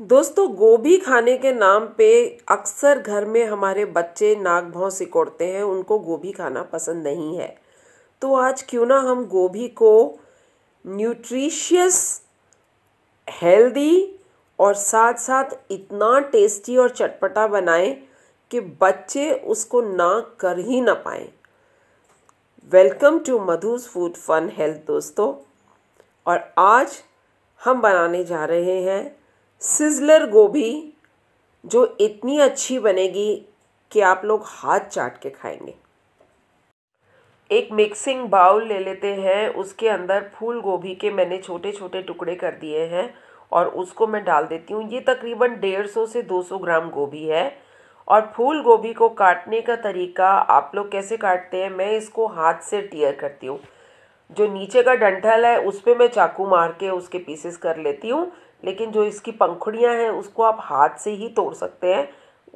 दोस्तों गोभी खाने के नाम पे अक्सर घर में हमारे बच्चे नाक भाव सिकोड़ते हैं उनको गोभी खाना पसंद नहीं है तो आज क्यों ना हम गोभी को न्यूट्रिशियस हेल्दी और साथ साथ इतना टेस्टी और चटपटा बनाएं कि बच्चे उसको ना कर ही ना पाए welcome to Madhu's food fun health दोस्तों और आज हम बनाने जा रहे हैं सिजलर गोभी जो इतनी अच्छी बनेगी कि आप लोग हाथ चाट के खाएंगे एक मिक्सिंग बाउल ले लेते हैं उसके अंदर फूल गोभी के मैंने छोटे छोटे टुकड़े कर दिए हैं और उसको मैं डाल देती हूँ ये तकरीबन डेढ़ सौ से दो सौ ग्राम गोभी है और फूल गोभी को काटने का तरीका आप लोग कैसे काटते हैं मैं इसको हाथ से टियर करती हूँ जो नीचे का डंठल है उस पर मैं चाकू मार के उसके पीसेस कर लेती हूँ लेकिन जो इसकी पंखुड़ियाँ हैं उसको आप हाथ से ही तोड़ सकते हैं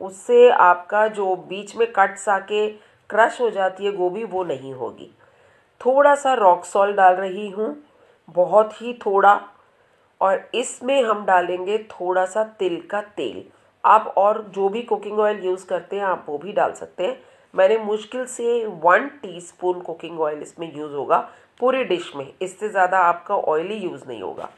उससे आपका जो बीच में कट्स आके क्रश हो जाती है गोभी वो नहीं होगी थोड़ा सा रॉक सॉल डाल रही हूँ बहुत ही थोड़ा और इसमें हम डालेंगे थोड़ा सा तिल का तेल आप और जो भी कुकिंग ऑयल यूज़ करते हैं आप वो भी डाल सकते हैं मैंने मुश्किल से वन टीस्पून कुकिंग ऑयल इसमें यूज़ होगा पूरी डिश में इससे ज़्यादा आपका ऑयली यूज़ नहीं होगा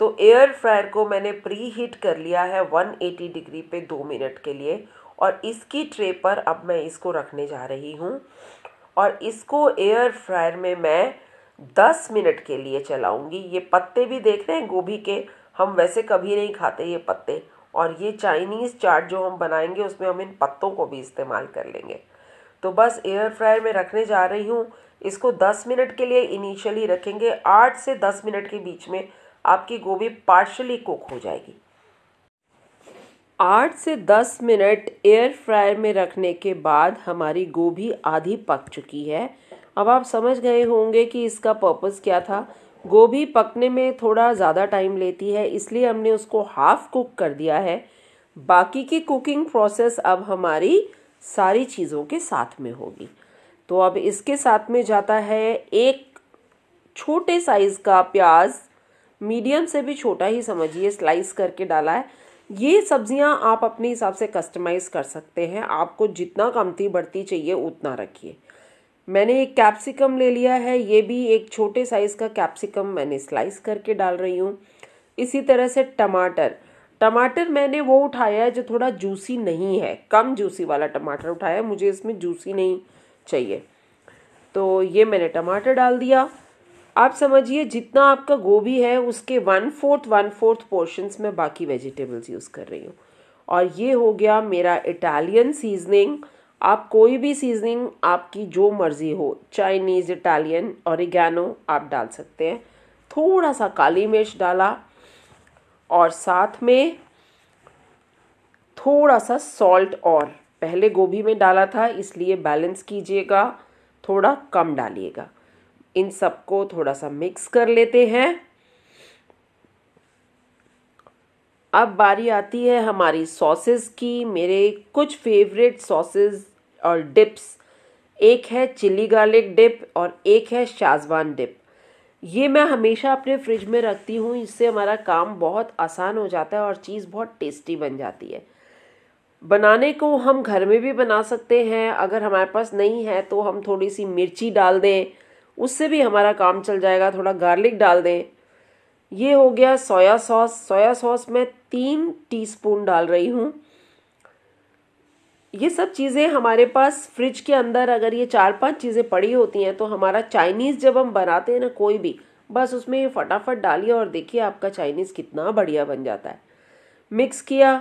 तो एयर फ्रायर को मैंने प्री हीट कर लिया है 180 डिग्री पे दो मिनट के लिए और इसकी ट्रे पर अब मैं इसको रखने जा रही हूँ और इसको एयर फ्रायर में मैं दस मिनट के लिए चलाऊँगी ये पत्ते भी देख रहे हैं गोभी के हम वैसे कभी नहीं खाते ये पत्ते और ये चाइनीज़ चाट जो हम बनाएंगे उसमें हम इन पत्तों को भी इस्तेमाल कर लेंगे तो बस एयर फ्रायर में रखने जा रही हूँ इसको 10 मिनट के लिए इनिशियली रखेंगे 8 से 10 मिनट के बीच में आपकी गोभी पार्शली कुक हो जाएगी आठ से दस मिनट एयर फ्रायर में रखने के बाद हमारी गोभी आधी पक चुकी है अब आप समझ गए होंगे कि इसका पर्पस क्या था गोभी पकने में थोड़ा ज़्यादा टाइम लेती है इसलिए हमने उसको हाफ कुक कर दिया है बाकी की कुकिंग प्रोसेस अब हमारी सारी चीज़ों के साथ में होगी तो अब इसके साथ में जाता है एक छोटे साइज़ का प्याज मीडियम से भी छोटा ही समझिए स्लाइस करके डाला है ये सब्जियां आप अपने हिसाब से कस्टमाइज़ कर सकते हैं आपको जितना कमती बढ़ती चाहिए उतना रखिए मैंने एक कैप्सिकम ले लिया है ये भी एक छोटे साइज़ का कैप्सिकम मैंने स्लाइस करके डाल रही हूँ इसी तरह से टमाटर टमाटर मैंने वो उठाया है जो थोड़ा जूसी नहीं है कम जूसी वाला टमाटर उठाया है मुझे इसमें जूसी नहीं चाहिए तो ये मैंने टमाटर डाल दिया आप समझिए जितना आपका गोभी है उसके one fourth one fourth portions में बाकी वेजिटेबल्स यूज़ कर रही हूँ और ये हो गया मेरा इटालियन सीजनिंग आप कोई भी सीजनिंग आपकी जो मर्ज़ी हो चाइनीज़ इटालियन औरिगैनो आप डाल सकते हैं थोड़ा सा काली मिर्च डाला और साथ में थोड़ा सा सॉल्ट और पहले गोभी में डाला था इसलिए बैलेंस कीजिएगा थोड़ा कम डालिएगा इन सबको थोड़ा सा मिक्स कर लेते हैं अब बारी आती है हमारी सॉसेस की मेरे कुछ फेवरेट सॉसेस और डिप्स एक है चिली गार्लिक डिप और एक है शाजवान डिप ये मैं हमेशा अपने फ्रिज में रखती हूँ इससे हमारा काम बहुत आसान हो जाता है और चीज़ बहुत टेस्टी बन जाती है बनाने को हम घर में भी बना सकते हैं अगर हमारे पास नहीं है तो हम थोड़ी सी मिर्ची डाल दें उससे भी हमारा काम चल जाएगा थोड़ा गार्लिक डाल दें ये हो गया सोया सॉस सोया सॉस मैं तीन टीस्पून डाल रही हूँ ये सब चीज़ें हमारे पास फ्रिज के अंदर अगर ये चार पांच चीज़ें पड़ी होती हैं तो हमारा चाइनीज़ जब हम बनाते हैं ना कोई भी बस उसमें ये फटाफट डालिए और देखिए आपका चाइनीज़ कितना बढ़िया बन जाता है मिक्स किया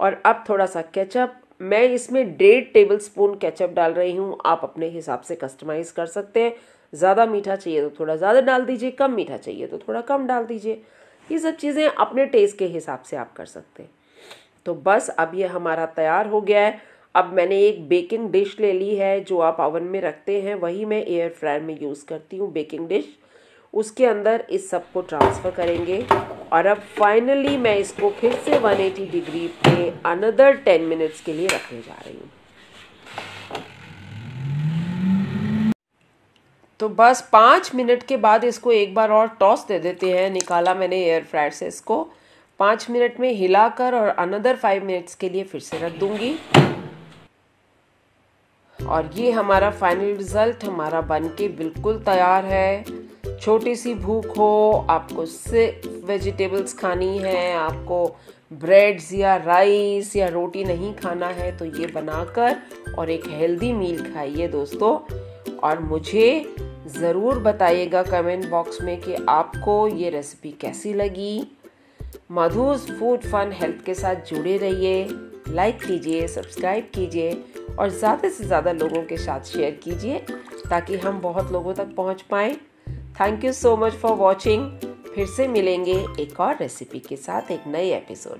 और अब थोड़ा सा केचप मैं इसमें डेढ़ टेबल स्पून केचप डाल रही हूँ आप अपने हिसाब से कस्टमाइज़ कर सकते हैं ज़्यादा मीठा चाहिए तो थोड़ा ज़्यादा डाल दीजिए कम मीठा चाहिए तो थोड़ा कम डाल दीजिए ये सब चीज़ें अपने टेस्ट के हिसाब से आप कर सकते हैं तो बस अब ये हमारा तैयार हो गया है अब मैंने एक बेकिंग डिश ले ली है जो आप ओवन में रखते हैं वही मैं एयर फ्रायर में यूज़ करती हूँ बेकिंग डिश उसके अंदर इस सब को ट्रांसफ़र करेंगे और अब फाइनली मैं इसको फिर से 180 डिग्री पे अनदर 10 मिनट्स के लिए रखने जा रही हूँ तो बस पाँच मिनट के बाद इसको एक बार और टॉस दे देते हैं निकाला मैंने एयर फ्रायर से इसको पाँच मिनट में हिलाकर और अनदर फाइव मिनट्स के लिए फिर से रख दूंगी और ये हमारा फाइनल रिजल्ट हमारा बन के बिल्कुल तैयार है छोटी सी भूख हो आपको सिर्फ वेजिटेबल्स खानी है आपको ब्रेड्स या राइस या रोटी नहीं खाना है तो ये बनाकर और एक हेल्दी मील खाइए दोस्तों और मुझे ज़रूर बताइएगा कमेंट बॉक्स में कि आपको ये रेसिपी कैसी लगी मधुस फूड फन हेल्थ के साथ जुड़े रहिए लाइक कीजिए सब्सक्राइब कीजिए और ज़्यादा से ज़्यादा लोगों के साथ शेयर कीजिए ताकि हम बहुत लोगों तक पहुंच पाएँ thank you so much for watching फिर से मिलेंगे एक और रेसिपी के साथ एक नए एपिसोड